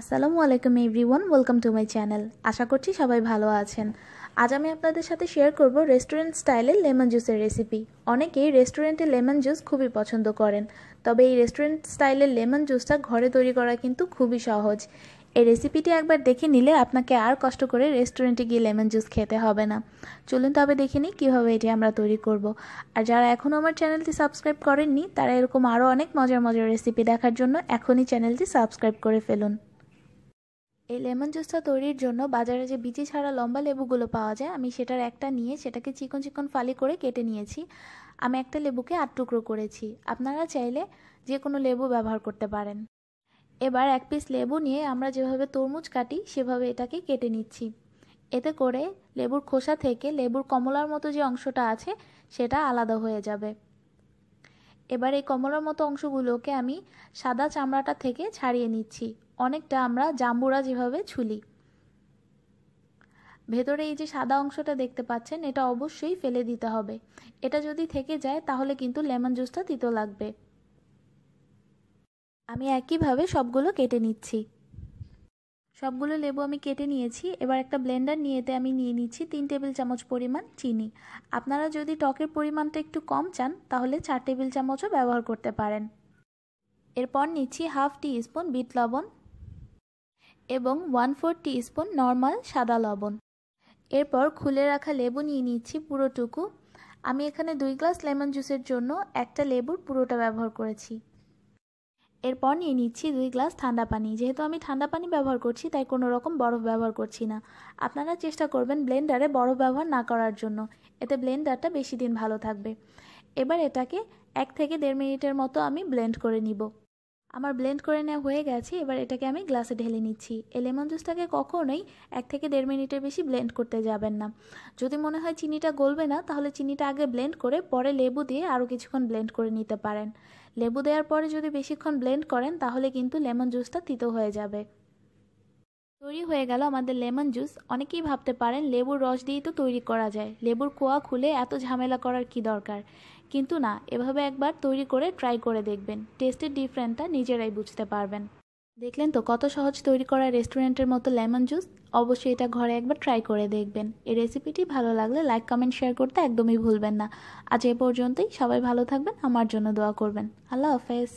আসসালামু আলাইকুম everyone welcome to my channel আশা করছি সবাই ভালো আছেন আজ আমি আপনাদের সাথে শেয়ার করব রেস্টুরেন্ট স্টাইলে লেমন জুসের রেসিপি অনেকেই রেস্টুরেন্টে লেমন জুস খুবই পছন্দ করেন তবে এই রেস্টুরেন্ট স্টাইলের লেমন জুসটা ঘরে তৈরি করা কিন্তু খুবই সহজ এই রেসিপিটি একবার দেখে নিলে আপনাকে আর কষ্ট করে রেস্টুরেন্টে গিয়ে লেমন জুস খেতে হবে না চলুন তবে দেখে নিই কীভাবে এটি আমরা তৈরি করব আর যারা এখনও আমার চ্যানেলটি সাবস্ক্রাইব করেননি তারা এরকম আরও অনেক মজার মজার রেসিপি দেখার জন্য এখনই চ্যানেলটি সাবস্ক্রাইব করে ফেলুন এই লেমন জুসটা তৈরির জন্য বাজারে যে বিচি ছাড়া লম্বা লেবুগুলো পাওয়া যায় আমি সেটার একটা নিয়ে সেটাকে চিকন চিকন ফালি করে কেটে নিয়েছি আমি একটা লেবুকে আট টুকরো করেছি আপনারা চাইলে যে কোনো লেবু ব্যবহার করতে পারেন এবার এক পিস লেবু নিয়ে আমরা যেভাবে তরমুজ কাটি সেভাবে এটাকে কেটে নিচ্ছি এতে করে লেবুর খোসা থেকে লেবুর কমলার মতো যে অংশটা আছে সেটা আলাদা হয়ে যাবে এবার এই কমলার মতো অংশগুলোকে আমি সাদা চামড়াটা থেকে ছাড়িয়ে নিচ্ছি অনেকটা আমরা জাম্বুরা যেভাবে ছুলি ভেতরে এই যে সাদা অংশটা দেখতে পাচ্ছেন এটা অবশ্যই ফেলে দিতে হবে এটা যদি থেকে যায় তাহলে কিন্তু লেমন জুসটা তিতো লাগবে আমি একইভাবে সবগুলো কেটে নিচ্ছি সবগুলো লেবু আমি কেটে নিয়েছি এবার একটা ব্লেন্ডার নিয়েতে আমি নিয়ে নিচ্ছি তিন টেবিল চামচ পরিমাণ চিনি আপনারা যদি টকের পরিমাণটা একটু কম চান তাহলে চার টেবিল চামচও ব্যবহার করতে পারেন এরপর নিচ্ছি হাফ টি স্পুন বিট লবণ এবং one four teaspoon normal সাদা লবণ এরপর খুলে রাখা লেবু নিয়ে নিচ্ছি পুরোটুকু আমি এখানে দুই গ্লাস লেমন জুসের জন্য একটা লেবুর পুরোটা ব্যবহার করেছি এরপর নিয়ে নিচ্ছি দুই গ্লাস ঠান্ডা পানি যেহেতু আমি ঠান্ডা পানি ব্যবহার করছি তাই কোনো রকম বরফ ব্যবহার করছি না আপনারা চেষ্টা করবেন ব্লেন্ডারে বরফ ব্যবহার না করার জন্য এতে ব্লেন্ডারটা বেশি দিন ভালো থাকবে এবার এটাকে এক থেকে দেড় মিনিটের মতো আমি ব্লেন্ড করে নিব আমার ব্লেন্ড করে নেওয়া হয়ে গেছে এবার এটাকে আমি গ্লাসে ঢেলে নিচ্ছি এই লেমন জুসটাকে কখনোই এক থেকে দেড় মিনিটের বেশি ব্লেন্ড করতে যাবেন না যদি মনে হয় চিনিটা গলবে না তাহলে চিনিটা আগে ব্লেন্ড করে পরে লেবু দিয়ে আরও কিছুক্ষণ ব্লেন্ড করে নিতে পারেন লেবু দেওয়ার পরে যদি বেশিক্ষণ ব্লেন্ড করেন তাহলে কিন্তু লেমন জুসটা তিতো হয়ে যাবে তৈরি হয়ে গেল আমাদের লেমন জুস অনেকেই ভাবতে পারেন লেবুর রস দিয়েই তো তৈরি করা যায় লেবুর কোয়া খুলে এত ঝামেলা করার কি দরকার কিন্তু না এভাবে একবার তৈরি করে ট্রাই করে দেখবেন টেস্টের ডিফারেন্টটা নিজেরাই বুঝতে পারবেন দেখলেন তো কত সহজ তৈরি করা রেস্টুরেন্টের মতো লেমন জুস অবশ্যই এটা ঘরে একবার ট্রাই করে দেখবেন এই রেসিপিটি ভালো লাগলে লাইক কমেন্ট শেয়ার করতে একদমই ভুলবেন না আজ এ পর্যন্তই সবাই ভালো থাকবেন আমার জন্য দোয়া করবেন আল্লাহ হাফেজ